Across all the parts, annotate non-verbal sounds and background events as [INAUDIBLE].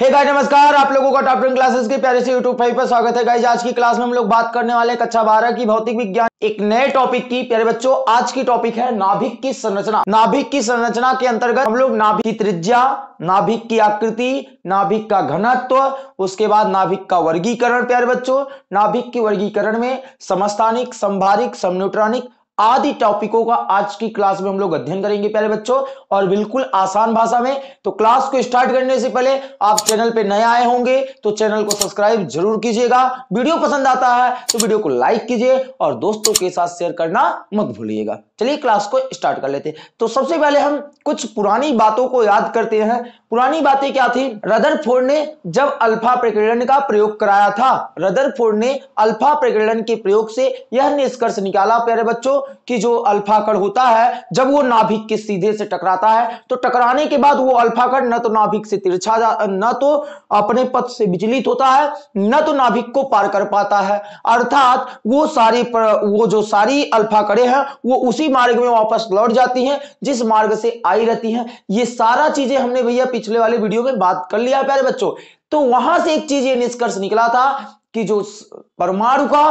हे hey guys नमस्कार आप लोगों का टॉप क्लासेस के प्यारे से यूट्यूब फाइव पर स्वागत है गाइस आज की क्लास में हम लोग बात करने वाले कक्षा बारह की भौतिक विज्ञान एक नए टॉपिक की प्यारे बच्चों आज की टॉपिक है नाभिक की संरचना नाभिक की संरचना के अंतर्गत हम लोग नाभिक की त्रिज्या नाभिक की आकृति नाभिक का घनत्व उसके बाद नाभिक का वर्गीकरण प्यारे बच्चों नाभिक के वर्गीकरण में समस्थानिक संभारिक समन्यूट्रॉनिक आदि टॉपिकों का आज की क्लास में हम लोग अध्ययन करेंगे पहले बच्चों और बिल्कुल आसान भाषा में तो क्लास को स्टार्ट करने से पहले आप चैनल पे नए आए होंगे तो चैनल को सब्सक्राइब जरूर कीजिएगा वीडियो पसंद आता है तो वीडियो को लाइक कीजिए और दोस्तों के साथ शेयर करना मत भूलिएगा चलिए क्लास को स्टार्ट कर लेते तो सबसे पहले हम कुछ पुरानी बातों को याद करते हैं पुरानी बातें क्या थी रदर ने जब अल्फा प्रकीर्णन का प्रयोग कराया था रदर ने अल्फा प्रकीर्णन के प्रयोग से यह निष्कर्ष निकाला प्यारे बच्चों कि जो अल्फा कण होता है जब वो नाभिक के सीधे से टकराता है तो टकराने के बाद वो अल्फा कण न तो नाभिक से तिरछा जा न तो अपने पथ से विचलित होता है न तो नाभिक को पार कर पाता है अर्थात वो सारी पर, वो जो सारी अल्फा कड़े हैं वो उसी मार्ग में वापस लौट जाती हैं जिस मार्ग से आई रहती हैं ये सारा चीजें हमने भैया पिछले वाले वीडियो में बात कर लिया प्यारे बच्चों तो वहां से एक चीज ये निष्कर्ष निकला था कि जो परमाणु का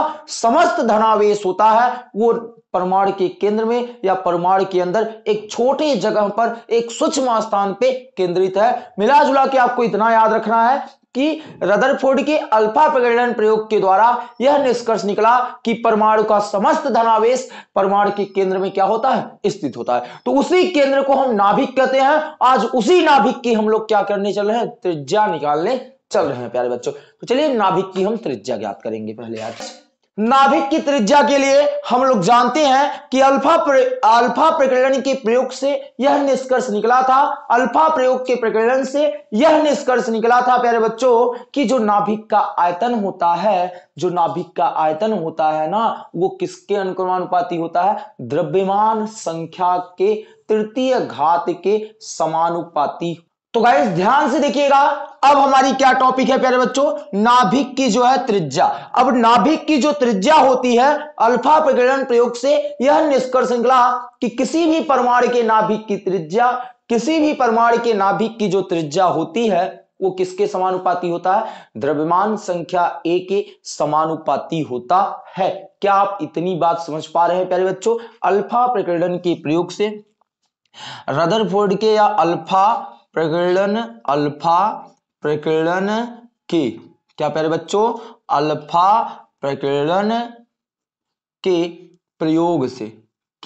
समस्त धनावेश होता है वो परमाणु के केंद्र में या परमाणु के अंदर एक छोटी जगह पर एक सूक्ष्म स्थान पे केंद्रित है जुला के आपको इतना याद रखना है कि रदरफोर्ड के अल्फा प्रगणन प्रयोग के द्वारा यह निष्कर्ष निकला कि परमाणु का समस्त धनावेश परमाणु के केंद्र में क्या होता है स्थित होता है तो उसी केंद्र को हम नाभिक कहते हैं आज उसी नाभिक की हम लोग क्या करने चल रहे हैं त्रिज्या निकालने चल रहे हैं प्यारे बच्चों तो चलिए नाभिक की हम त्रिज्या ज्ञात करेंगे पहले आज नाभिक की त्रिज्या के लिए हम लोग जानते हैं कि अल्फा प्रे, अल्फा प्रकरण के प्रयोग से यह निष्कर्ष निकला था अल्फा प्रयोग के प्रकरण से यह निष्कर्ष निकला था प्यारे बच्चों कि जो नाभिक का आयतन होता है जो नाभिक का आयतन होता है ना वो किसके अनुक्रमानुपाती होता है द्रव्यमान संख्या के तृतीय घात के समानुपाती तो गाइस ध्यान से देखिएगा अब हमारी क्या टॉपिक है प्यारे बच्चों नाभिक की जो है त्रिज्या अब नाभिक की जो त्रिज्या होती है अल्फा प्रकीर्ण प्रयोग से यह निष्कर्ष निकला कि किसी भी परमाणु के नाभिक की त्रिज्या किसी भी परमाणु के नाभिक की जो त्रिज्या होती है वो किसके समानुपाती होता है द्रव्यमान संख्या ए के समानुपाती होता है क्या आप इतनी बात समझ पा रहे हैं प्यारे बच्चों अल्फा प्रकीर्णन के प्रयोग से रदरफोर्ड के या अल्फा प्रकीर्णन अल्फा प्रकीर्णन के क्या प्यारे बच्चों अल्फा प्रकीर्णन के प्रयोग से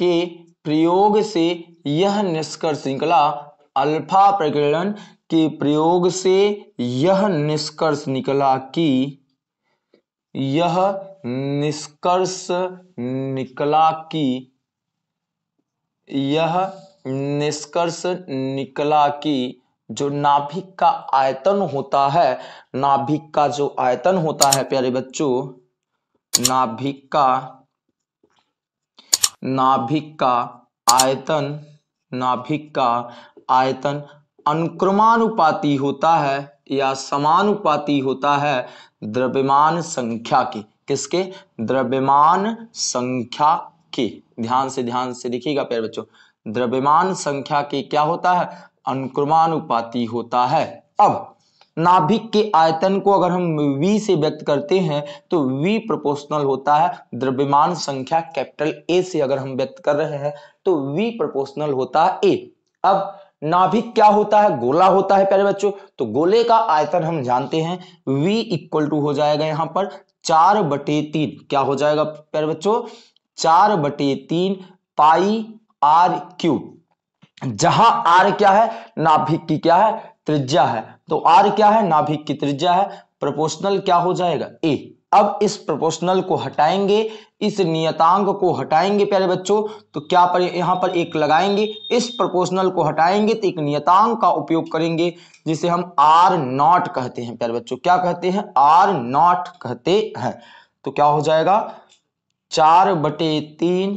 के प्रयोग से यह निष्कर्ष निकला अल्फा प्रकीर्णन के प्रयोग से यह निष्कर्ष निकला कि यह निष्कर्ष निकला कि यह निष्कर्ष निकला कि जो नाभिक का आयतन होता है नाभिक का जो आयतन होता है प्यारे बच्चों नाभिक का नाभिक का आयतन नाभिक का आयतन अनुक्रमानुपाती होता है या समानुपाती होता है द्रव्यमान संख्या के किसके द्रव्यमान संख्या के ध्यान से ध्यान से देखिएगा प्यारे बच्चों द्रव्यमान संख्या के क्या होता है अनुक्रमानुपाती होता है अब नाभिक के आयतन को अगर हम v से व्यक्त करते हैं तो v प्रोपोर्शनल होता है द्रव्यमान संख्या कैपिटल A से अगर हम व्यक्त कर रहे हैं तो v प्रोपोर्शनल होता है A अब नाभिक क्या होता है गोला होता है प्यारे बच्चों तो गोले का आयतन हम जानते हैं v इक्वल टू हो जाएगा यहाँ पर चार बटे तीन क्या हो जाएगा प्यारे बच्चों चार बटे तीन पाई आर क्यूब जहां आर क्या है नाभिक की क्या है त्रिज्या है तो आर क्या है नाभिक की त्रिज्या है प्रोपोर्शनल क्या हो जाएगा ए अब इस प्रोपोर्शनल को हटाएंगे इस नियतांक को हटाएंगे प्यारे बच्चों तो क्या पर यहां पर एक लगाएंगे इस प्रोपोर्शनल को हटाएंगे तो एक नियतांक का उपयोग करेंगे जिसे हम आर नॉट कहते हैं प्यारे बच्चों क्या कहते हैं आर नॉट कहते हैं तो क्या हो जाएगा चार बटे तीन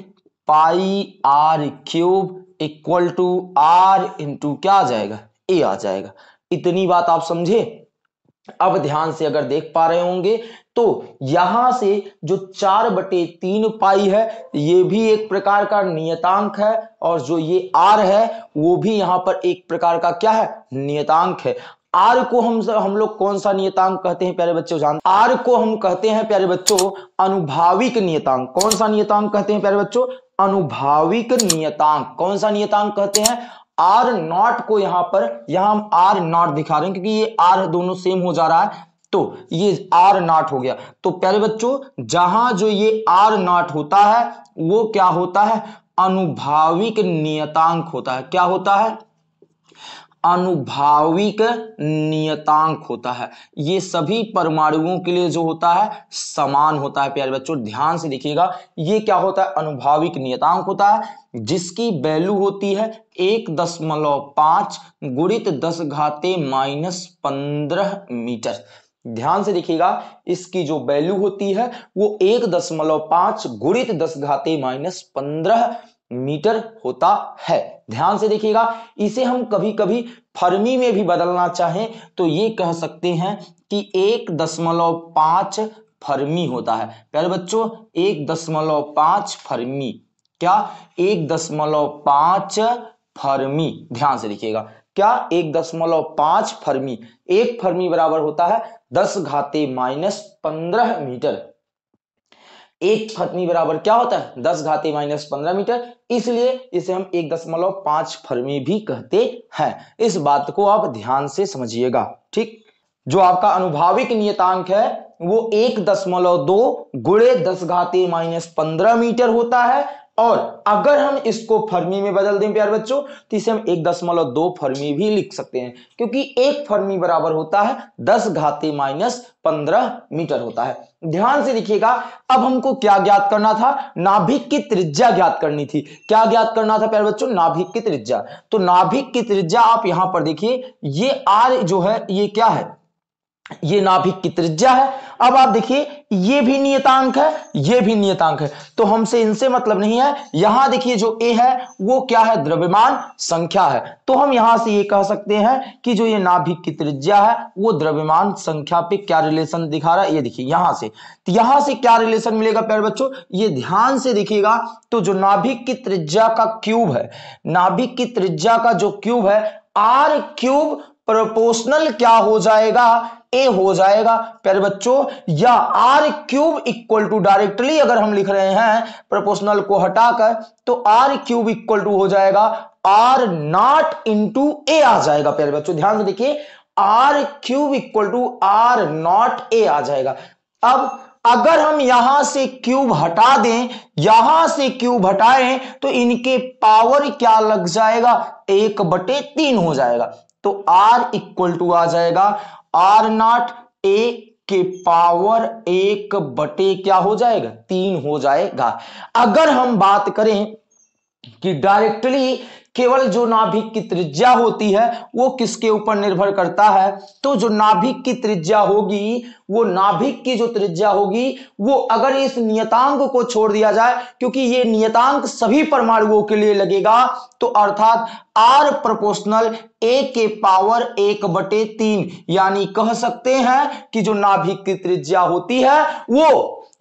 pi r cube equal to r into क्या आ जाएगा ए आ जाएगा इतनी बात आप समझे अब ध्यान से अगर देख पा रहे होंगे तो यहां से जो चार बटे तीन पाई है ये भी एक प्रकार का नियतांक है और जो ये आर है वो भी यहां पर एक प्रकार का क्या है नियतांक है आर को हम हम लोग कौन सा नियतांक कहते हैं प्यारे बच्चों जान आर को हम कहते हैं प्यारे बच्चों अनुभाविक नियतांक कौन सा नियतांक कहते हैं प्यारे बच्चों अनुभाविक नियतांक कौन सा नियतांक कहते हैं आर नॉट को यहां पर यहां हम आर नॉट दिखा रहे हैं क्योंकि ये आर दोनों सेम हो जा रहा है तो ये आर नॉट हो गया तो प्यारे बच्चों जहां जो ये आर नॉट होता है वो क्या होता है अनुभाविक नियतांक होता है क्या होता है अनुभाविक नियतांक होता है ये सभी परमाणुओं के लिए जो होता है समान होता है प्यारे बच्चों ध्यान से देखिएगा ये क्या होता है अनुभाविक नियतांक होता है जिसकी वैल्यू होती है एक दशमलव पांच गुणित दस घाते माइनस पंद्रह मीटर ध्यान से देखिएगा इसकी जो वैल्यू होती है वो एक दशमलव पांच गुणित दस घाते माइनस पंद्रह मीटर होता है ध्यान से देखिएगा इसे हम कभी कभी फर्मी में भी बदलना चाहें तो ये कह सकते हैं कि एक दशमलव पांच फर्मी होता है प्यारे बच्चों एक दशमलव पांच फर्मी क्या एक दशमलव पांच फर्मी ध्यान से देखिएगा क्या एक दशमलव पांच फर्मी एक फर्मी बराबर होता है दस घाते माइनस पंद्रह मीटर एक फर्मी बराबर क्या होता है दस घाते माइनस पंद्रह मीटर इसलिए इसे हम एक दशमलव पांच फर्मी भी कहते हैं इस बात को आप ध्यान से समझिएगा ठीक जो आपका अनुभाविक नियतांक है वो एक दशमलव दो गुड़े दस घाते माइनस पंद्रह मीटर होता है और अगर हम इसको फर्मी में बदल दें प्यार बच्चों तो इसे हम एक दशमलव दो फर्मी भी लिख सकते हैं क्योंकि एक फर्मी बराबर होता है दस घाते माइनस पंद्रह मीटर होता है ध्यान से देखिएगा अब हमको क्या ज्ञात करना था नाभिक की त्रिज्या ज्ञात करनी थी क्या ज्ञात करना था प्यार बच्चों नाभिक की त्रिज्या तो नाभिक की त्रिज्या आप यहां पर देखिए ये आर जो है ये क्या है ये नाभिक की त्रिज्या है अब आप देखिए ये भी नियतांक है ये भी नियतांक है तो हमसे इनसे मतलब नहीं है यहां देखिए जो ए है वो क्या है द्रव्यमान संख्या है तो हम यहां से ये कह सकते हैं कि जो ये नाभिक की त्रिज्या है वो द्रव्यमान संख्या पे क्या रिलेशन दिखा रहा है ये देखिए यहां से तो यहां से क्या रिलेशन मिलेगा प्यारे बच्चों ये ध्यान से देखिएगा तो जो नाभिक की त्रिज्या का क्यूब है नाभिक की त्रिज्या का जो क्यूब है आर क्यूब प्रोपोर्शनल क्या हो जाएगा ए हो जाएगा प्यारे बच्चों या r cube equal to directly अगर हम लिख रहे हैं प्रोपोर्शनल को हटाकर तो आर क्यूब इक्वल टू हो जाएगा आर नॉट इंटू ए आ जाएगा प्यारे बच्चों ध्यान से देखिए r cube equal to r naught A आ जाएगा अब अगर हम यहां से क्यूब हटा दें यहां से क्यूब हटाएं तो इनके पावर क्या लग जाएगा एक बटे तीन हो जाएगा तो आर इक्वल टू आ जाएगा आर नॉट ए के पावर एक बटे क्या हो जाएगा तीन हो जाएगा अगर हम बात करें कि डायरेक्टली केवल जो नाभिक की त्रिज्या होती है वो किसके ऊपर निर्भर करता है तो जो नाभिक की त्रिज्या होगी वो नाभिक की जो त्रिज्या होगी वो अगर इस नियतांक को छोड़ दिया जाए क्योंकि ये नियतांक सभी परमाणुओं के लिए लगेगा तो अर्थात आर प्रोपोर्शनल ए के पावर एक बटे तीन यानी कह सकते हैं कि जो नाभिक की त्रिज्या होती है वो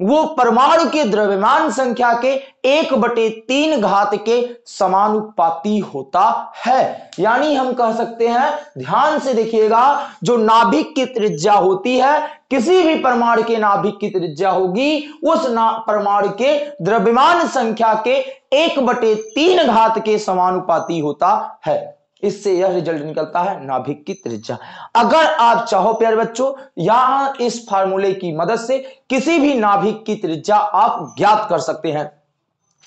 वो परमाणु के द्रव्यमान संख्या के एक बटे तीन घात के समानुपाती होता है यानी हम कह सकते हैं ध्यान से देखिएगा जो नाभिक की त्रिज्या होती है किसी भी परमाणु के नाभिक की त्रिज्या होगी उस परमाणु के द्रव्यमान संख्या के एक बटे तीन घात के समानुपाती होता है इससे यह रिजल्ट निकलता है नाभिक की त्रिज्या अगर आप चाहो प्यारे बच्चों यहां इस फार्मूले की मदद से किसी भी नाभिक की त्रिज्या आप ज्ञात कर सकते हैं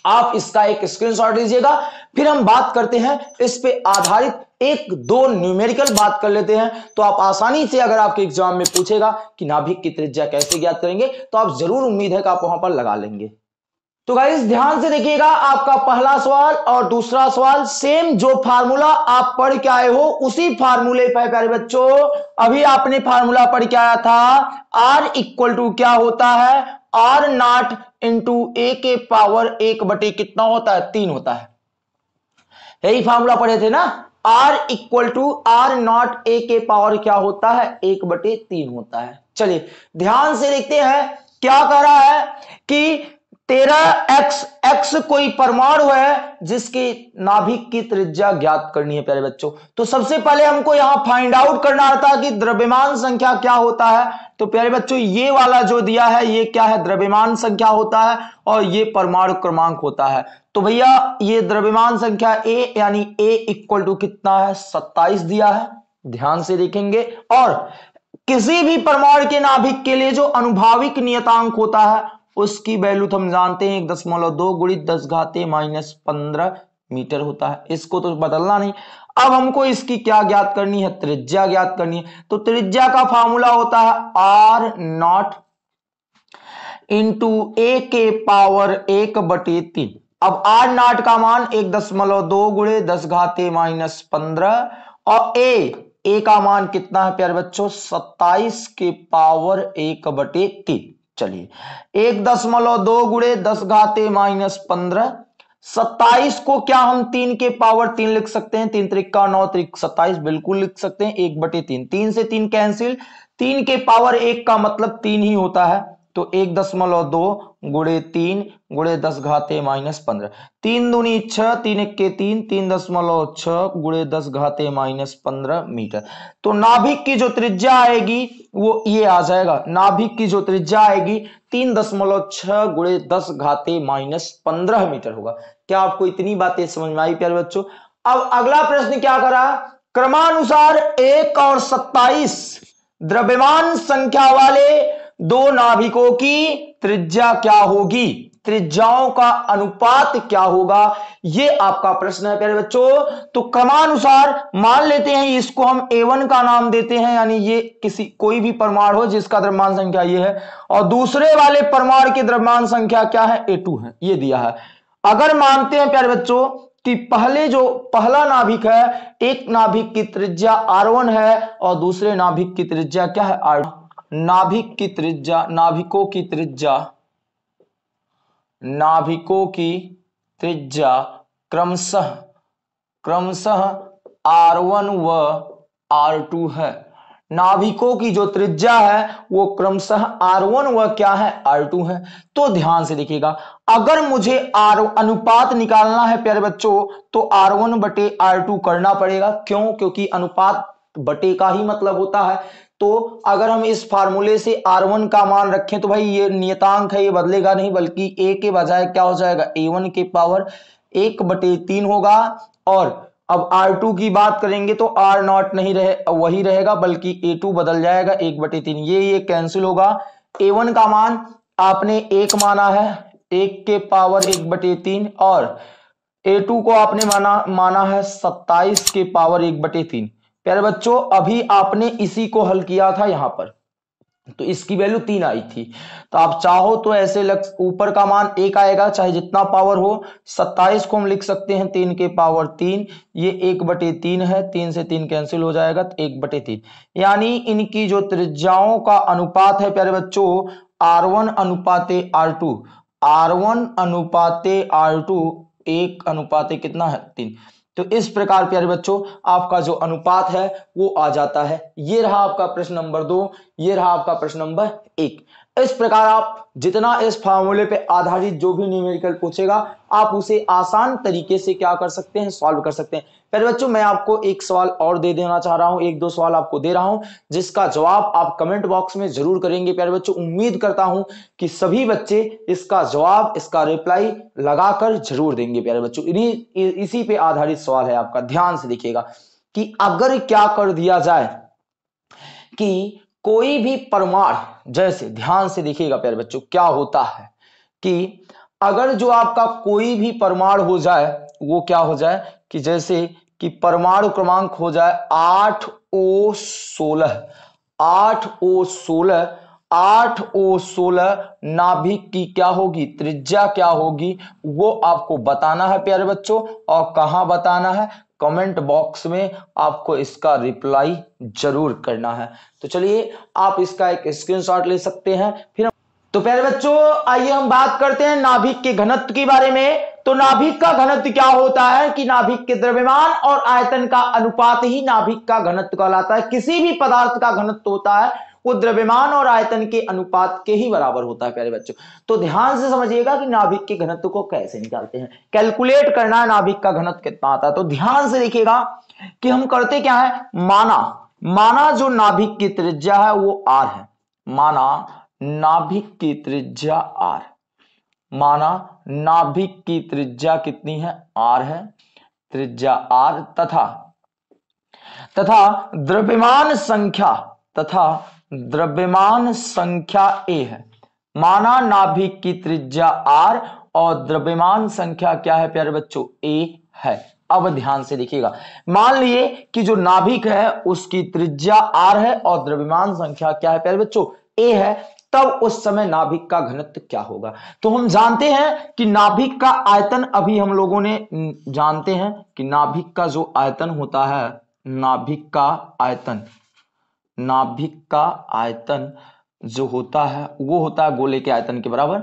आप इसका एक स्क्रीनशॉट लीजिएगा फिर हम बात करते हैं इस पे आधारित एक दो न्यूमेरिकल बात कर लेते हैं तो आप आसानी से अगर आपके एग्जाम में पूछेगा कि नाभिक की त्रिज्या कैसे ज्ञात करेंगे तो आप जरूर उम्मीद है कि आप वहां पर लगा लेंगे तो गाइस ध्यान से देखिएगा आपका पहला सवाल और दूसरा सवाल सेम जो फार्मूला आप पढ़ के आए हो उसी फार्मूले पर प्यारे बच्चों अभी आपने फार्मूला पढ़ के आया था आर इक्वल टू क्या होता है आर नॉट इंटू ए के पावर एक बटे कितना होता है तीन होता है यही फार्मूला पढ़े थे ना r equal to r naught A के पावर क्या होता है एक बटे तीन होता है चलिए ध्यान से देखते हैं क्या कह रहा है कि तेरा एक्स एक्स कोई परमाणु है जिसके नाभिक की त्रिज्या ज्ञात करनी है प्यारे बच्चों तो सबसे पहले हमको यहां फाइंड आउट करना था कि द्रव्यमान संख्या क्या होता है तो प्यारे बच्चों ये वाला जो दिया है ये क्या है द्रव्यमान संख्या होता है और ये परमाणु क्रमांक होता है तो भैया ये द्रव्यमान संख्या ए यानी ए इक्वल टू कितना है सत्ताईस दिया है ध्यान से देखेंगे और किसी भी परमाणु के नाभिक के लिए जो अनुभाविक नियतांक होता है उसकी वैल्यू तो हम जानते हैं एक दशमलव दो गुणित दस घाते माइनस पंद्रह मीटर होता है इसको तो बदलना नहीं अब हमको इसकी क्या ज्ञात करनी है त्रिज्या ज्ञात करनी है तो त्रिज्या का फॉर्मूला होता है आर नॉट इंटू ए के पावर एक बटे तीन अब आर नॉट का मान एक दशमलव दो गुड़े दस घाते माइनस पंद्रह और ए ए का मान कितना है प्यारे बच्चों सत्ताईस के पावर एक बटे तीन चलिए एक दशमलव दो गुड़े दस घाते माइनस पंद्रह सत्ताईस को क्या हम तीन के पावर तीन लिख सकते हैं तीन का नौ त्रिक सत्ताईस बिल्कुल लिख सकते हैं एक बटे तीन तीन से तीन कैंसिल तीन के पावर एक का मतलब तीन ही होता है तो एक दशमलव दो गुड़े तीन गुड़े दस घाते माइनस पंद्रह तीन दूनी छ तीन इक्के तीन तीन दशमलव छ गुड़े दस घाते माइनस पंद्रह मीटर तो नाभिक की जो त्रिज्या आएगी वो ये आ जाएगा नाभिक की जो त्रिज्या आएगी तीन दशमलव छ गुड़े दस घाते माइनस पंद्रह मीटर होगा क्या आपको इतनी बातें समझ में आई प्यारे बच्चों अब अगला प्रश्न क्या करा क्रमानुसार एक और सत्ताईस द्रव्यमान संख्या वाले दो नाभिकों की त्रिज्या क्या होगी त्रिज्याओं का अनुपात क्या होगा ये आपका प्रश्न है प्यारे बच्चों तो क्रमानुसार मान लेते हैं इसको हम A1 का नाम देते हैं यानी ये किसी कोई भी परमाणु हो जिसका द्रव्यमान संख्या ये है और दूसरे वाले परमाणु की द्रव्यमान संख्या क्या है A2 है ये दिया है अगर मानते हैं प्यारे बच्चों कि पहले जो पहला नाभिक है एक नाभिक की त्रिज्या R1 है और दूसरे नाभिक की त्रिज्या क्या है R2 नाभिक की त्रिज्या नाभिकों की त्रिज्या नाभिकों की त्रिज्या क्रमशः क्रमशः R1 व R2 है नाभिकों की जो त्रिज्या है वो क्रमशः R1 व क्या है R2 है तो ध्यान से देखिएगा अगर मुझे R अनुपात निकालना है प्यारे बच्चों तो R1 बटे R2 करना पड़ेगा क्यों क्योंकि अनुपात बटे का ही मतलब होता है तो अगर हम इस फार्मूले से R1 का मान रखें तो भाई ये नियतांक है ये बदलेगा नहीं बल्कि ए के बजाय क्या हो जाएगा A1 के पावर एक बटे तीन होगा और अब R2 की बात करेंगे तो R नॉट नहीं रहे वही रहेगा बल्कि A2 बदल जाएगा एक बटे तीन ये ये कैंसिल होगा A1 का मान आपने एक माना है एक के पावर एक बटे तीन और A2 को आपने माना माना है सत्ताईस के पावर एक बटे तीन प्यारे बच्चों अभी आपने इसी को हल किया था यहां पर तो इसकी वैल्यू तीन आई थी तो आप चाहो तो ऐसे लग ऊपर का मान एक आएगा चाहे जितना पावर हो सत्ताईस को हम लिख सकते हैं तीन के पावर तीन ये एक बटे तीन है तीन से तीन कैंसिल हो जाएगा तो एक बटे तीन यानी इनकी जो त्रिज्याओं का अनुपात है प्यारे बच्चों आर वन अनुपाते आर टू आर वन अनुपाते आर टू एक अनुपाते कितना है तीन तो इस प्रकार प्यारे बच्चों आपका जो अनुपात है वो आ जाता है ये रहा आपका प्रश्न नंबर दो ये रहा आपका प्रश्न नंबर एक इस प्रकार आप जितना इस फॉर्मूले पे आधारित जो भी न्यूमेरिकल पूछेगा आप उसे आसान तरीके से क्या कर सकते हैं सॉल्व कर सकते हैं पहले बच्चों मैं आपको एक सवाल और दे देना चाह रहा हूं एक दो सवाल आपको दे रहा हूं जिसका जवाब आप कमेंट बॉक्स में जरूर करेंगे प्यारे बच्चों उम्मीद करता हूं कि सभी बच्चे इसका जवाब इसका रिप्लाई लगाकर जरूर देंगे प्यारे बच्चों इन्हीं इसी पे आधारित सवाल है आपका ध्यान से देखिएगा कि अगर क्या कर दिया जाए कि कोई भी परमाणु जैसे ध्यान से देखिएगा प्यारे बच्चों क्या होता है कि अगर जो आपका कोई भी परमाणु हो जाए वो क्या हो जाए कि जैसे कि परमाणु क्रमांक हो जाए आठ ओ सोलह आठ ओ सोलह आठ ओ सोलह नाभिक की क्या होगी त्रिज्या क्या होगी वो आपको बताना है प्यारे बच्चों और कहा बताना है कमेंट बॉक्स में आपको इसका रिप्लाई जरूर करना है तो चलिए आप इसका एक स्क्रीनशॉट ले सकते हैं फिर तो प्यारे बच्चों आइए हम बात करते हैं नाभिक के घनत्व के बारे में तो नाभिक का घनत्व क्या होता है कि नाभिक के द्रव्यमान और आयतन का अनुपात ही नाभिक का घनत्व कहलाता है किसी भी पदार्थ का घनत्व होता है वो द्रव्यमान और आयतन के अनुपात के ही बराबर होता है प्यारे बच्चों तो ध्यान से समझिएगा कि नाभिक के घनत्व को कैसे निकालते हैं कैलकुलेट करना है नाभिक का घनत्व कितना आता है तो ध्यान से देखिएगा कि हम करते क्या है माना माना जो नाभिक की त्रिज्या है वो आर है माना नाभिक की त्रिज्या आर माना नाभिक की त्रिज्या कितनी है आर है त्रिज्या आर तथा तथा द्रव्यमान संख्या तथा द्रव्यमान संख्या ए है माना नाभिक की त्रिज्या आर और द्रव्यमान संख्या क्या है प्यारे बच्चों ए है अब ध्यान से देखिएगा मान लिए कि जो नाभिक है उसकी त्रिज्या आर है और द्रव्यमान संख्या क्या है प्यारे बच्चों ए है तब उस समय नाभिक का घनत्व क्या होगा तो हम जानते हैं कि नाभिक का आयतन अभी हम लोगों ने जानते हैं कि नाभिक का जो आयतन होता है नाभिक का आयतन नाभिक का आयतन जो होता है वो होता है गोले के आयतन के बराबर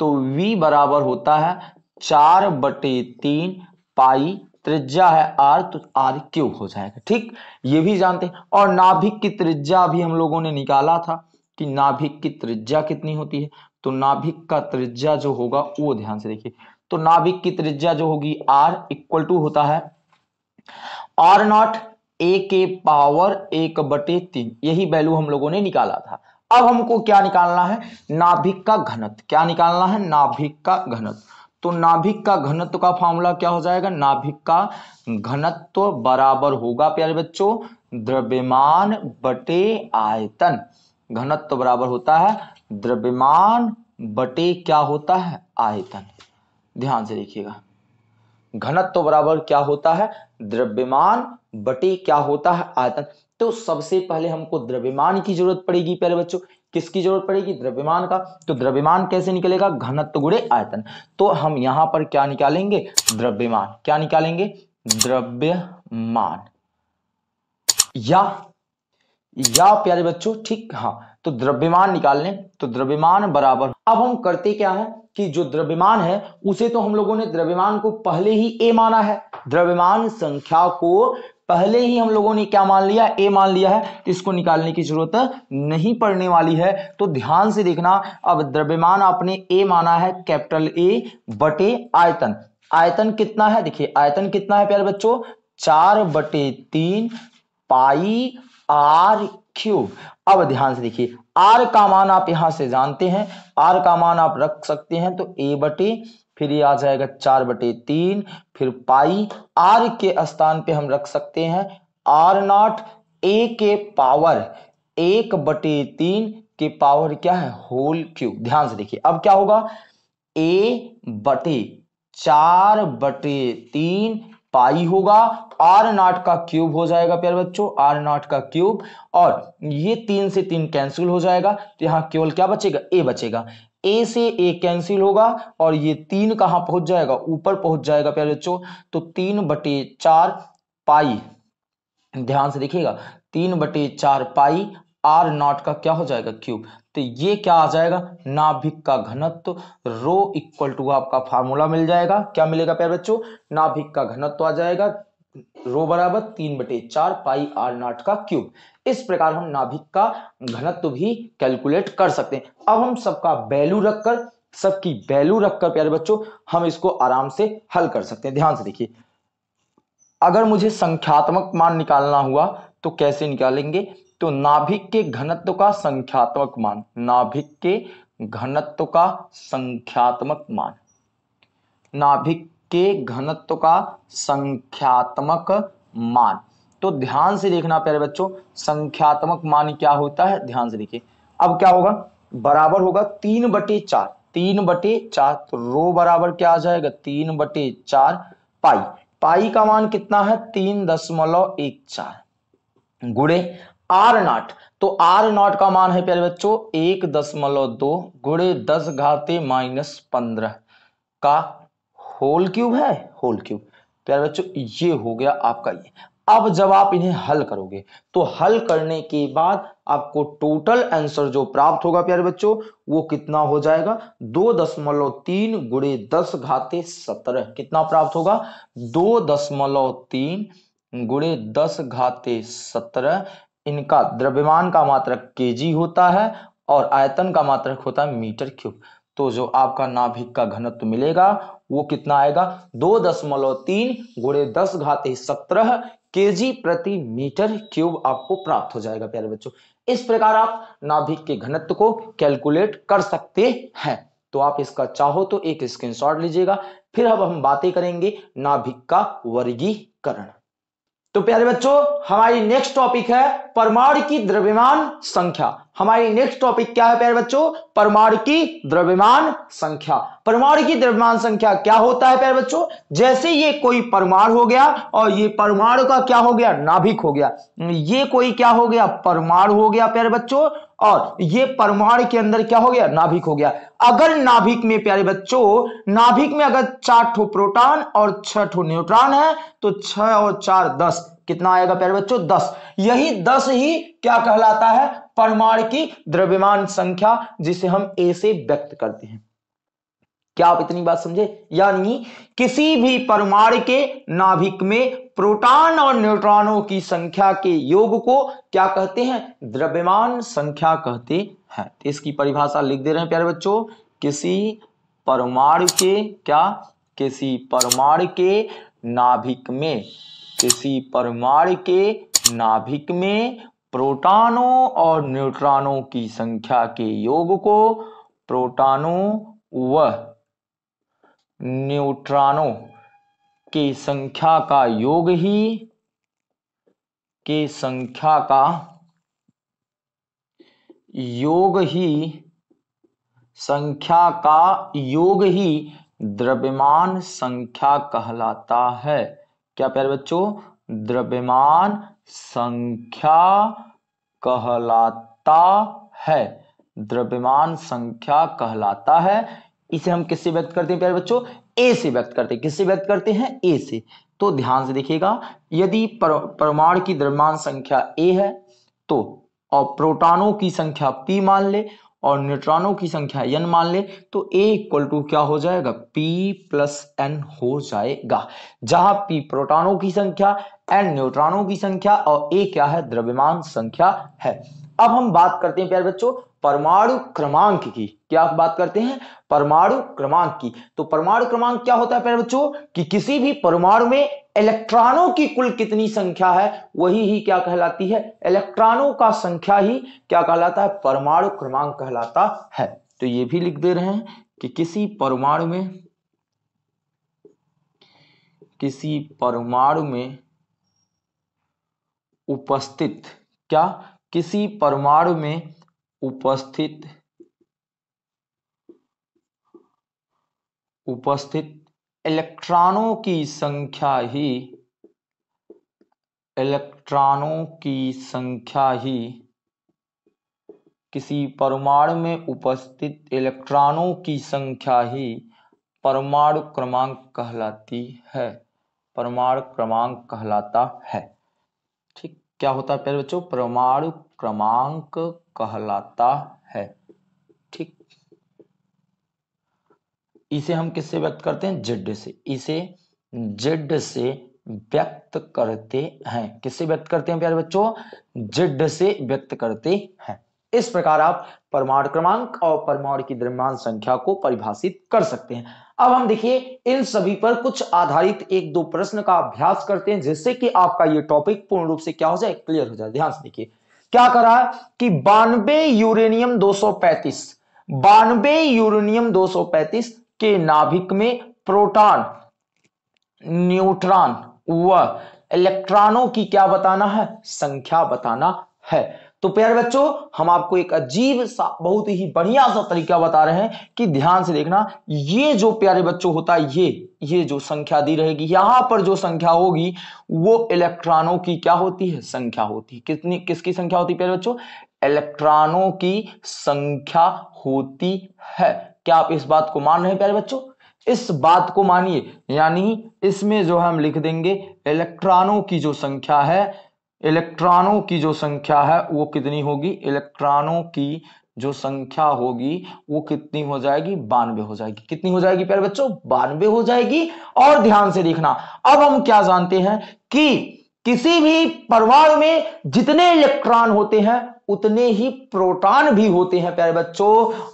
तो v बराबर होता है चार बटे तीन पाई त्रिज्या है R तो R क्यूब हो जाएगा ठीक ये भी जानते हैं और नाभिक की त्रिज्या भी हम लोगों ने निकाला था कि नाभिक की त्रिज्या कितनी होती है तो नाभिक का त्रिज्या जो होगा वो ध्यान से देखिए तो नाभिक की त्रिज्या जो होगी आर इक्वल टू होता है आर नॉट ए के पावर एक बटे तीन यही वैल्यू हम लोगों ने निकाला था अब हमको क्या निकालना है नाभिक का घनत क्या निकालना है नाभिक का घनत तो नाभिक का घनत्व का फॉर्मूला क्या हो जाएगा नाभिक का घनत्व बराबर होगा प्यारे बच्चों द्रव्यमान बटे आयतन घनत्व बराबर होता है द्रव्यमान बटे क्या होता है आयतन ध्यान से देखिएगा घनत्व तो बराबर क्या होता है द्रव्यमान बटे क्या होता है आयतन तो सबसे पहले हमको द्रव्यमान की जरूरत पड़ेगी प्यारे बच्चों किसकी जरूरत पड़ेगी द्रव्यमान का तो द्रव्यमान कैसे निकलेगा घनत्व गुणे आयतन तो हम यहां पर क्या निकालेंगे द्रव्यमान क्या निकालेंगे द्रव्यमान या या प्यारे बच्चों ठीक हाँ तो द्रव्यमान निकाल लें तो द्रव्यमान बराबर अब हम करते क्या है कि जो द्रव्यमान है उसे तो हम लोगों ने द्रव्यमान को पहले ही ए माना है द्रव्यमान संख्या को पहले ही हम लोगों ने क्या मान लिया ए मान लिया है तो इसको निकालने की जरूरत नहीं पड़ने वाली है तो ध्यान से देखना अब द्रव्यमान आपने ए माना है कैपिटल ए बटे आयतन आयतन कितना है देखिए आयतन कितना है प्यारे बच्चों चार बटे तीन पाई आर क्यूब अब ध्यान से देखिए आर का मान आप यहां से जानते हैं आर का मान आप रख सकते हैं तो ए बटे फिर ये आ जाएगा चार बटे तीन फिर पाई आर के स्थान पे हम रख सकते हैं आर नॉट ए के पावर एक बटे तीन के पावर क्या है होल क्यूब ध्यान से देखिए अब क्या होगा ए बटे चार बटे तीन पाई होगा आर नॉट का क्यूब हो जाएगा प्यारे बच्चों आर नॉट का क्यूब और ये तीन से तीन कैंसिल हो जाएगा तो यहाँ केवल क्या बचेगा ए बचेगा ए से ए कैंसिल होगा और ये तीन कहाँ पहुंच जाएगा ऊपर पहुंच जाएगा प्यारे बच्चों तो तीन बटे चार पाई ध्यान से देखिएगा तीन बटे चार पाई आर नॉट का क्या हो जाएगा क्यूब तो ये क्या आ जाएगा नाभिक का घनत्व तो रो इक्वल टू आपका फार्मूला मिल जाएगा क्या मिलेगा प्यार बच्चों नाभिक का घनत्व तो आ जाएगा रो बराबर तीन बटे चार पाई आर नॉट का क्यूब इस प्रकार हम नाभिक का घनत्व तो भी कैलकुलेट कर सकते हैं अब हम सबका वैल्यू रखकर सबकी वैल्यू रखकर प्यारे बच्चों हम इसको आराम से हल कर सकते हैं ध्यान से देखिए अगर मुझे संख्यात्मक मान निकालना हुआ तो कैसे निकालेंगे तो नाभिक के घनत्व का संख्यात्मक मान नाभिक के घनत्व का संख्यात्मक मान नाभिक के घनत्व का संख्यात्मक मान तो ध्यान से देखना प्यारे बच्चों संख्यात्मक मान क्या होता है ध्यान से देखिए अब क्या होगा बराबर होगा तीन बटे चार तीन बटे चार तो रो बराबर क्या आ जाएगा तीन बटे चार पाई पाई का मान कितना है तीन दशमलव एक चार गुड़े आर नॉट तो आर नॉट का मान है प्यारे बच्चों एक दशमलव दो गुड़े दस घाते माइनस पंद्रह का होल क्यूब है होल क्यूब प्यारे बच्चों ये हो गया आपका ये अब जब आप इन्हें हल करोगे तो हल करने के बाद आपको टोटल आंसर जो प्राप्त होगा प्यारे बच्चों वो कितना हो जाएगा दो दशमलव तीन गुड़े दस घाते सत्रह कितना प्राप्त होगा दो दशमलव तीन गुड़े दस घाते सत्रह इनका द्रव्यमान का मात्रक केजी होता है और आयतन का मात्रक होता है मीटर क्यूब तो जो आपका नाभिक का घनत्व मिलेगा वो कितना आएगा दो दशमलव तीन गुड़े दस घाते सत्रह के जी प्रति मीटर क्यूब आपको प्राप्त हो जाएगा प्यारे बच्चों इस प्रकार आप नाभिक के घनत्व को कैलकुलेट कर सकते हैं तो आप इसका चाहो तो एक स्क्रीनशॉट लीजिएगा फिर अब हम बातें करेंगे नाभिक का वर्गीकरण तो प्यारे बच्चों हमारी नेक्स्ट टॉपिक है परमाणु की द्रव्यमान संख्या हमारी नेक्स्ट टॉपिक क्या है प्यारे बच्चों परमाणु की द्रव्यमान संख्या परमाणु की द्रव्यमान संख्या क्या होता है प्यारे बच्चों जैसे ये कोई परमाणु हो गया और ये परमाणु का क्या हो गया नाभिक हो गया ये कोई क्या हो गया परमाणु हो गया प्यारे बच्चों और ये परमाणु के अंदर क्या हो गया नाभिक हो गया अगर नाभिक में प्यारे बच्चों नाभिक में अगर चार ठो प्रोटॉन और छो न्यूट्रॉन है तो छह और चार दस कितना आएगा प्यारे बच्चों दस यही दस ही क्या कहलाता है परमाणु की द्रव्यमान संख्या जिसे हम ए से व्यक्त करते हैं क्या आप इतनी बात समझे यानी किसी भी परमाणु के नाभिक में प्रोटॉन और न्यूट्रॉनों की संख्या के योग को क्या कहते हैं द्रव्यमान संख्या कहते हैं तो इसकी परिभाषा लिख दे रहे हैं प्यारे बच्चों किसी परमाणु के क्या किसी परमाणु के नाभिक में किसी परमाणु के नाभिक में प्रोटॉनों और न्यूट्रॉनों की संख्या के योग को प्रोटॉनों व न्यूट्रॉनों के संख्या का योग ही के संख्या का योग ही संख्या का योग ही द्रव्यमान संख्या कहलाता है क्या प्यारे बच्चों द्रव्यमान संख्या कहलाता है द्रव्यमान संख्या कहलाता है इसे हम किससे व्यक्त करते हैं प्यारे बच्चों ए से व्यक्त करते हैं किससे व्यक्त करते हैं ए से तो ध्यान से देखिएगा यदि परमाणु की द्रव्यमान संख्या ए है तो और प्रोटॉनों की संख्या पी मान ले और न्यूट्रॉनों की संख्या एन मान ले तो ए इक्वल टू क्या हो जाएगा पी प्लस एन हो जाएगा जहां पी प्रोटॉनों की संख्या एन न्यूट्रॉनों की संख्या और ए क्या है द्रव्यमान संख्या है अब हम बात करते हैं प्यारे बच्चों परमाणु क्रमांक की क्या बात करते हैं परमाणु क्रमांक की तो परमाणु क्रमांक क्या होता है प्यारे बच्चों कि किसी भी परमाणु में इलेक्ट्रॉनों की कुल कितनी संख्या है वही ही क्या कहलाती है इलेक्ट्रॉनों का संख्या ही क्या कहलाता है परमाणु क्रमांक कहलाता है तो ये भी लिख दे रहे हैं कि किसी परमाणु में किसी परमाणु में उपस्थित क्या किसी परमाणु में उपस्थित उपस्थित इलेक्ट्रॉनों की संख्या ही इलेक्ट्रॉनों की संख्या ही किसी परमाणु में उपस्थित इलेक्ट्रॉनों की संख्या ही परमाणु क्रमांक कहलाती है परमाणु क्रमांक कहलाता है ठीक क्या होता है प्यारे बच्चों परमाणु क्रमांक कहलाता है इसे हम किससे व्यक्त करते हैं जेड से इसे जेड से व्यक्त करते हैं किससे व्यक्त करते हैं प्यारे बच्चों जेड से व्यक्त करते हैं इस प्रकार आप परमाणु क्रमांक और परमाणु की द्रव्यमान संख्या को परिभाषित कर सकते हैं अब हम देखिए इन सभी पर कुछ आधारित एक दो प्रश्न का अभ्यास करते हैं जिससे कि आपका ये टॉपिक पूर्ण रूप से क्या हो जाए क्लियर हो जाए ध्यान से देखिए क्या करा कि बानवे यूरेनियम 235 बानवे यूरेनियम 235 के नाभिक में प्रोटॉन न्यूट्रॉन व इलेक्ट्रॉनों की क्या बताना है संख्या बताना है तो प्यारे बच्चों हम आपको एक अजीब सा बहुत ही बढ़िया सा तरीका बता रहे हैं कि ध्यान से देखना ये जो प्यारे बच्चों होता है ये ये जो संख्या दी रहेगी यहां पर जो संख्या होगी वो इलेक्ट्रॉनों की क्या होती है संख्या होती है कितनी किसकी संख्या होती है प्यारे बच्चों इलेक्ट्रॉनों की संख्या होती है क्या आप इस बात को मान रहे हैं प्यारे बच्चों इस बात को मानिए यानी इसमें जो है हम लिख देंगे इलेक्ट्रॉनों की जो संख्या है इलेक्ट्रॉनों की जो संख्या है वो कितनी होगी इलेक्ट्रॉनों की जो संख्या होगी वो कितनी हो जाएगी बानवे हो जाएगी कितनी हो जाएगी प्यारे बच्चों बानवे हो जाएगी और ध्यान से देखना अब हम क्या जानते हैं कि किसी भी परमाणु में जितने इलेक्ट्रॉन होते हैं उतने ही प्रोटॉन भी होते हैं प्यारे बच्चों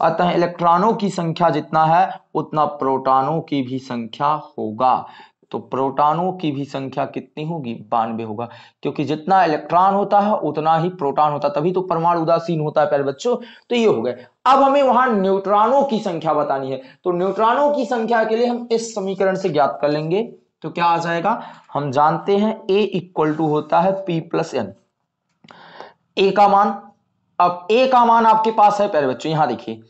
अतः इलेक्ट्रॉनों की संख्या जितना है उतना प्रोटॉनों की भी संख्या होगा तो प्रोटॉनों की भी संख्या कितनी होगी बानवे होगा क्योंकि जितना इलेक्ट्रॉन होता है उतना ही प्रोटॉन होता है तभी तो परमाणु उदासीन होता है प्यारे बच्चों तो ये हो गए अब हमें वहां न्यूट्रॉनों की संख्या बतानी है तो न्यूट्रॉनों की संख्या के लिए हम इस समीकरण से ज्ञात कर लेंगे तो क्या आ जाएगा हम जानते हैं ए इक्वल टू होता है पी प्लस एन ए का मान अब ए का मान आपके पास है प्यारे बच्चों यहां देखिए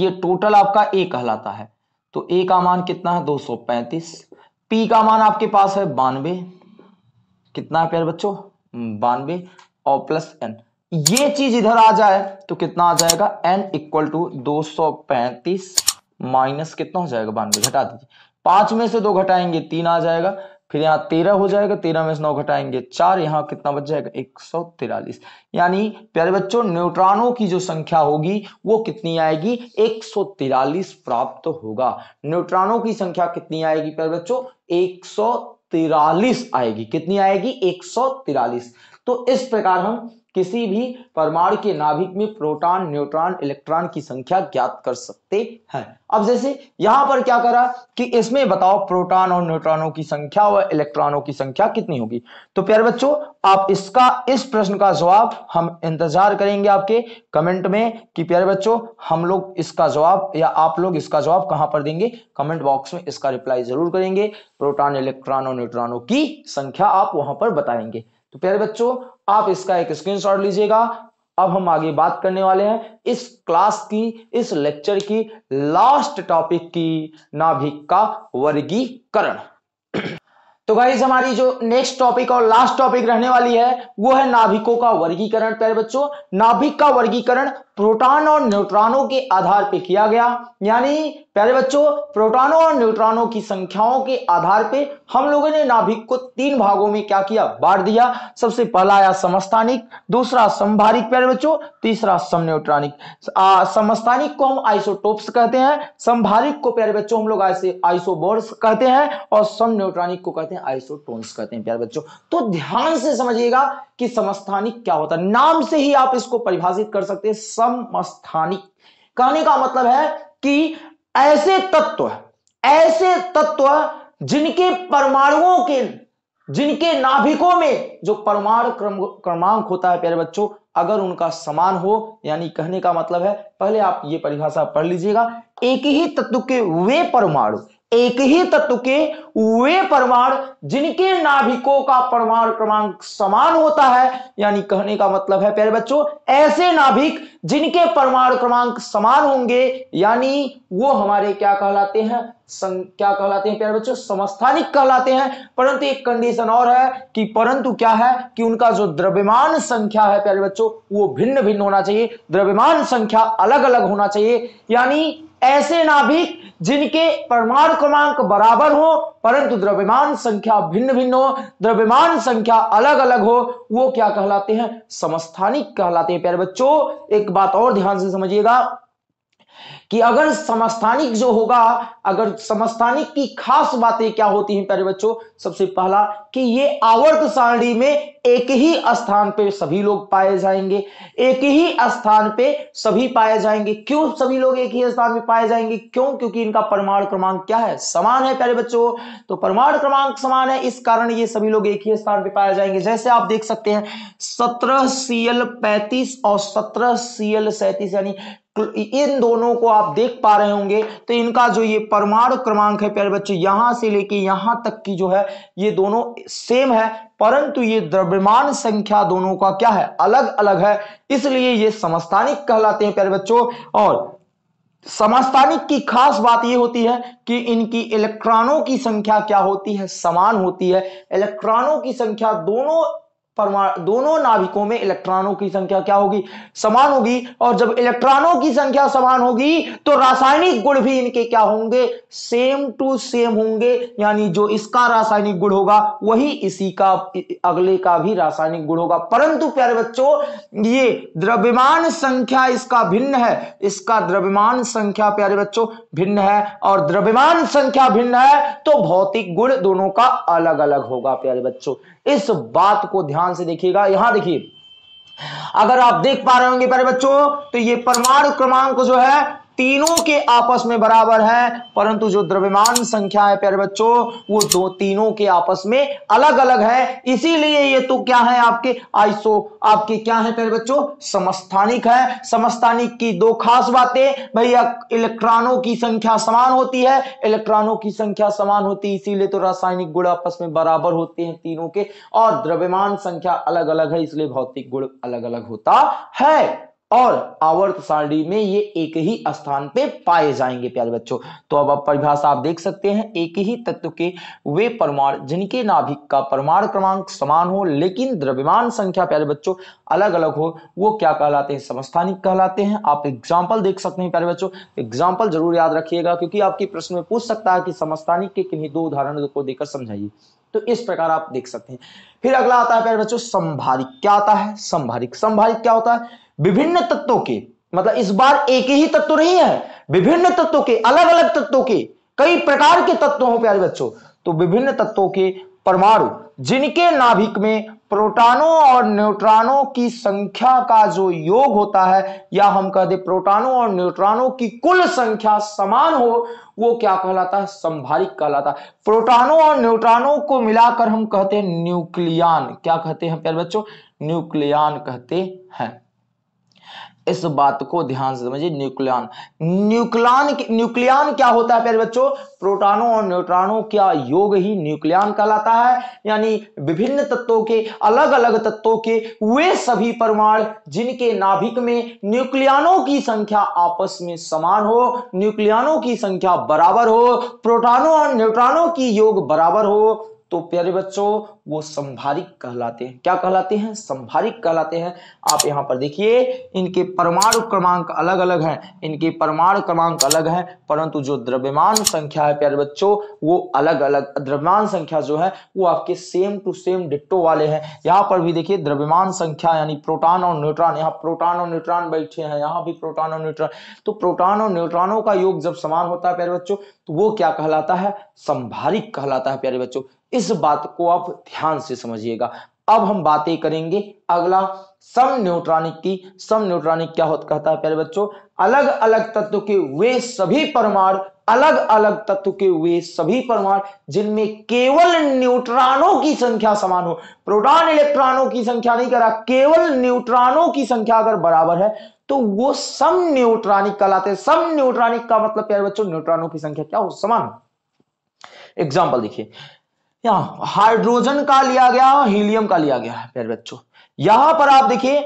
ये टोटल आपका ए कहलाता है तो ए का मान कितना है 235 पी का मान आपके पास है बानवे कितना है प्यारे बच्चों बानवे और प्लस एन ये चीज इधर आ जाए तो कितना आ जाएगा एन इक्वल टू दो सौ पैंतीस माइनस कितना हो जाएगा बानवे घटा दीजिए पांच में से दो घटाएंगे तीन आ जाएगा फिर यहाँ तेरह हो जाएगा तेरह में से नौ घटाएंगे चार यहाँ कितना बच जाएगा एक सौ तिरालीस यानी प्यारे बच्चों न्यूट्रॉनों की जो संख्या होगी वो कितनी आएगी एक सौ तिरालीस प्राप्त होगा न्यूट्रॉनों की संख्या कितनी आएगी प्यारे बच्चों एक सौ तिरालीस आएगी कितनी आएगी एक सौ तिरालीस तो इस प्रकार हम किसी भी परमाणु के नाभिक में प्रोटॉन न्यूट्रॉन इलेक्ट्रॉन की संख्या ज्ञात कर सकते हैं अब जैसे यहां पर क्या करा कि इसमें बताओ प्रोटॉन और न्यूट्रॉनों की संख्या और इलेक्ट्रॉनों की संख्या कितनी होगी तो प्यारे बच्चों आप इसका इस प्रश्न का जवाब हम इंतजार करेंगे आपके कमेंट में कि प्यारे बच्चों हम लोग इसका जवाब या आप लोग इसका जवाब कहां पर देंगे कमेंट बॉक्स में इसका रिप्लाई जरूर करेंगे प्रोटॉन इलेक्ट्रॉन और न्यूट्रॉनों की संख्या आप वहां पर बताएंगे तो प्यारे बच्चों आप इसका एक स्क्रीनशॉट लीजिएगा अब हम आगे बात करने वाले हैं इस क्लास की इस लेक्चर की लास्ट टॉपिक की नाभिक का वर्गीकरण [CLEARS THROAT] तो भाई हमारी जो नेक्स्ट टॉपिक और लास्ट टॉपिक रहने वाली है वो है नाभिकों का वर्गीकरण प्यारे बच्चों नाभिक का वर्गीकरण प्रोटॉन और न्यूट्रॉनों के आधार पर किया गया यानी प्यारे बच्चों प्रोटॉनों और न्यूट्रॉनों की संख्याओं के आधार पर हम लोगों ने नाभिक को तीन भागों में क्या किया बांट दिया सबसे पहला आया समस्थानिक दूसरा संभारिक प्यारे बच्चों तीसरा समन्यूट्रॉनिक समस्थानिक को हम आइसोटोप्स कहते हैं संभारिक को प्यारे बच्चों हम लोग ऐसे आइसोबोर्स कहते हैं और समन्यूट्रॉनिक को कहते हैं आइसोटोन्स कहते हैं प्यारे बच्चों तो ध्यान से समझिएगा कि समस्थानिक क्या होता है नाम से ही आप इसको परिभाषित कर सकते हैं समस्थानी कहने का मतलब है कि ऐसे तत्व ऐसे तत्व जिनके परमाणुओं के जिनके नाभिकों में जो परमाणु क्रमांक होता है प्यारे बच्चों अगर उनका समान हो यानी कहने का मतलब है पहले आप ये परिभाषा पढ़ लीजिएगा एक ही तत्व के वे परमाणु एक ही तत्व के वे परमाणु जिनके नाभिकों का परमाणु क्रमांक समान होता है यानी कहने का मतलब है प्यारे बच्चों ऐसे नाभिक जिनके परमाणु क्रमांक समान होंगे यानी वो हमारे क्या कहलाते हैं क्या कहलाते हैं प्यारे बच्चों समस्थानिक कहलाते हैं परंतु एक कंडीशन और है कि परंतु क्या है कि उनका जो द्रव्यमान संख्या है प्यारे बच्चों वो भिन्न भिन्न होना चाहिए द्रव्यमान संख्या अलग अलग होना चाहिए यानी ऐसे नाभिक जिनके परमाणु क्रमांक बराबर हो परंतु द्रव्यमान संख्या भिन्न भिन्न हो द्रव्यमान संख्या अलग अलग हो वो क्या कहलाते हैं समस्थानिक कहलाते हैं प्यारे बच्चों एक बात और ध्यान से समझिएगा कि अगर समस्थानिक जो होगा अगर समस्थानिक की खास बातें क्या होती हैं प्यारे बच्चों सबसे पहला कि ये आवर्त सारणी में एक ही स्थान पे सभी लोग पाए जाएंगे एक ही स्थान पे सभी पाए जाएंगे क्यों सभी लोग एक ही स्थान में पाए जाएंगे क्यों क्योंकि इनका परमाणु क्रमांक क्या है समान है प्यारे बच्चों तो परमाणु क्रमांक समान है इस कारण ये सभी लोग एक ही स्थान पर पाए जाएंगे जैसे आप देख सकते हैं सत्रह सी एल पैंतीस और सत्रह सी एल सैंतीस यानी इन दोनों को आप देख पा रहे होंगे तो इनका जो ये परमाणु क्रमांक है प्यारे बच्चे यहां से लेके यहां तक की जो है ये दोनों सेम है परंतु ये द्रव्यमान संख्या दोनों का क्या है अलग अलग है इसलिए ये समस्थानिक कहलाते हैं प्यारे बच्चों और समस्थानिक की खास बात यह होती है कि इनकी इलेक्ट्रॉनों की संख्या क्या होती है समान होती है इलेक्ट्रॉनों की संख्या दोनों परमाणु दोनों नाभिकों में इलेक्ट्रॉनों की संख्या क्या होगी समान होगी और जब इलेक्ट्रॉनों की संख्या समान होगी तो रासायनिक गुण भी इनके क्या होंगे सेम टू सेम होंगे यानी जो इसका रासायनिक गुण होगा वही इसी का अगले का भी रासायनिक गुण होगा परंतु प्यारे बच्चों ये द्रव्यमान संख्या इसका भिन्न है इसका द्रव्यमान संख्या प्यारे बच्चों भिन्न है और द्रव्यमान संख्या भिन्न है तो भौतिक गुण दोनों का अलग अलग होगा प्यारे बच्चों इस बात को ध्यान से देखिएगा यहां देखिए अगर आप देख पा रहे होंगे प्यारे बच्चों तो ये परमाणु क्रमांक जो है तीनों के आपस में बराबर है परंतु जो द्रव्यमान संख्या है प्यारे बच्चों वो दो तीनों के आपस में अलग अलग है इसीलिए ये तो क्या है आपके आइसो आपके क्या है प्यारे बच्चों समस्थानिक है समस्थानिक की दो खास बातें भैया इलेक्ट्रॉनों की संख्या समान होती है इलेक्ट्रॉनों की संख्या समान होती है इसीलिए तो रासायनिक गुण आपस में बराबर होते हैं तीनों के और द्रव्यमान संख्या अलग अलग है इसलिए भौतिक गुण अलग अलग होता है और आवर्त सारणी में ये एक ही स्थान पे पाए जाएंगे प्यारे बच्चों तो अब आप परिभाषा आप देख सकते हैं एक ही तत्व के वे परमाणु जिनके नाभिक का परमाणु क्रमांक समान हो लेकिन द्रव्यमान संख्या प्यारे बच्चों अलग अलग हो वो क्या कहलाते हैं समस्थानिक कहलाते हैं आप एग्जाम्पल देख सकते हैं प्यारे बच्चों एग्जाम्पल जरूर याद रखिएगा क्योंकि आपके प्रश्न में पूछ सकता है कि समस्थानिक के किन्हीं दो उदाहरण को देकर समझाइए तो इस प्रकार आप देख सकते हैं फिर अगला आता है प्यारे बच्चों संभारिक क्या आता है संभारिक संभारिक क्या होता है विभिन्न तत्वों के मतलब इस बार एक ही तत्व नहीं है विभिन्न तत्वों के अलग अलग तत्वों के कई प्रकार के तत्व हो प्यारे बच्चों तो विभिन्न तत्वों के परमाणु जिनके नाभिक में प्रोटॉनों और न्यूट्रॉनों की संख्या का जो योग होता है या हम कह दे प्रोटॉनों और न्यूट्रॉनों की कुल संख्या समान हो वो क्या कहलाता है संभारिक कहलाता है प्रोटॉनों और न्यूट्रॉनों को मिलाकर हम कहते हैं न्यूक्लियान क्या कहते हैं प्यारे बच्चों न्यूक्लियान कहते हैं इस बात को ध्यान से समझिए न्यूक्लियन न्यूक्लियन न्यूक्लियन क्या होता है प्यारे बच्चों प्रोटॉनों और न्यूट्रॉनों का योग ही न्यूक्लियन कहलाता है यानी विभिन्न तत्वों के अलग अलग तत्वों के वे सभी परमाणु जिनके नाभिक में न्यूक्लियनों की संख्या आपस में समान हो न्यूक्लियनों की संख्या बराबर हो प्रोटॉनों और न्यूट्रॉनों की योग बराबर हो तो प्यारे बच्चों वो संभारिक कहलाते हैं क्या कहलाते हैं संभारिक कहलाते हैं आप यहाँ पर देखिए इनके परमाणु क्रमांक अलग अलग हैं इनके परमाणु क्रमांक अलग हैं परंतु जो द्रव्यमान संख्या है प्यारे बच्चों वो अलग अलग द्रव्यमान संख्या जो है वो आपके सेम टू सेम डिट्टो वाले हैं यहाँ पर भी देखिए द्रव्यमान संख्या यानी प्रोटान और न्यूट्रॉन यहाँ प्रोटान और न्यूट्रॉन बैठे हैं यहाँ भी प्रोटान और न्यूट्रॉन तो प्रोटान और न्यूट्रॉनों का योग जब समान होता है प्यारे बच्चों तो वो क्या कहलाता है संभारिक कहलाता है प्यारे बच्चों इस बात को आप ध्यान से समझिएगा अब हम बातें करेंगे अगला सम न्यूट्रॉनिक की सम न्यूट्रॉनिक क्या होता कहता है प्यारे बच्चों अलग अलग तत्व के वे सभी परमाणु अलग अलग तत्व के वे सभी परमाणु जिनमें केवल न्यूट्रॉनों की संख्या समान हो प्रोटॉन इलेक्ट्रॉनों की संख्या नहीं करा केवल न्यूट्रॉनों की संख्या अगर बराबर है तो वो सम न्यूट्रॉनिक कहलाते हैं सम न्यूट्रॉनिक का मतलब प्यारे बच्चों न्यूट्रॉनों की संख्या क्या हो समान एग्जाम्पल देखिए या हाइड्रोजन का लिया गया हीलियम का लिया गया है प्यारे बच्चों यहां पर आप देखिए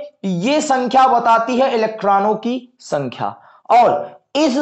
ये संख्या बताती है इलेक्ट्रॉनों की संख्या और इस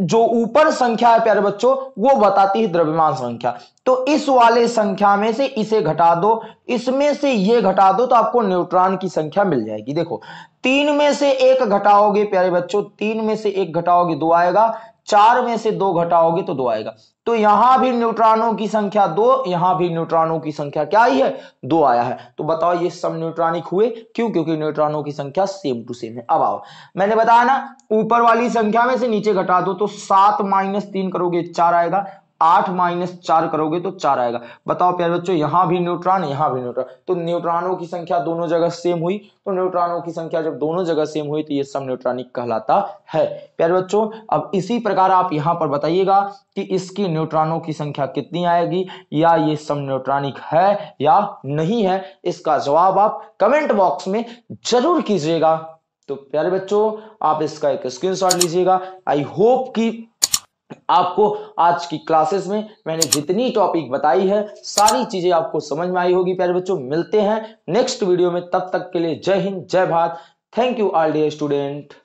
जो ऊपर संख्या है प्यारे बच्चों वो बताती है द्रव्यमान संख्या तो इस वाले संख्या में से इसे घटा दो इसमें से ये घटा दो तो आपको न्यूट्रॉन की संख्या मिल जाएगी देखो तीन में से एक घटाओगे प्यारे बच्चों तीन में से एक घटाओगे दो आएगा चार में से दो घटाओगे तो दो आएगा तो यहां भी न्यूट्रॉनों की संख्या दो यहां भी न्यूट्रॉनों की संख्या क्या आई है दो आया है तो बताओ ये सब न्यूट्रॉनिक हुए क्यों क्योंकि न्यूट्रॉनों की संख्या सेम टू सेम है अब आओ मैंने बताया ना ऊपर वाली संख्या में से नीचे घटा दो तो सात माइनस तीन करोगे चार आएगा आठ माइनस चार करोगे तो चार आएगा बताओ प्यारे बच्चों यहां भी न्यूट्रॉन यहां भी न्यूट्रॉन तो न्यूट्रॉनों की संख्या दोनों जगह सेम हुई तो न्यूट्रॉनों की संख्या जब दोनों जगह सेम हुई तो ये सब न्यूट्रॉनिक कहलाता है प्यारे बच्चों अब इसी प्रकार आप यहां पर बताइएगा कि इसकी न्यूट्रॉनों की संख्या कितनी आएगी या ये सब न्यूट्रॉनिक है या नहीं है इसका जवाब आप कमेंट बॉक्स में जरूर कीजिएगा तो प्यारे बच्चों आप इसका एक स्क्रीनशॉट लीजिएगा आई होप कि आपको आज की क्लासेस में मैंने जितनी टॉपिक बताई है सारी चीजें आपको समझ में आई होगी प्यारे बच्चों मिलते हैं नेक्स्ट वीडियो में तब तक के लिए जय हिंद जय Bharat thank you all dear student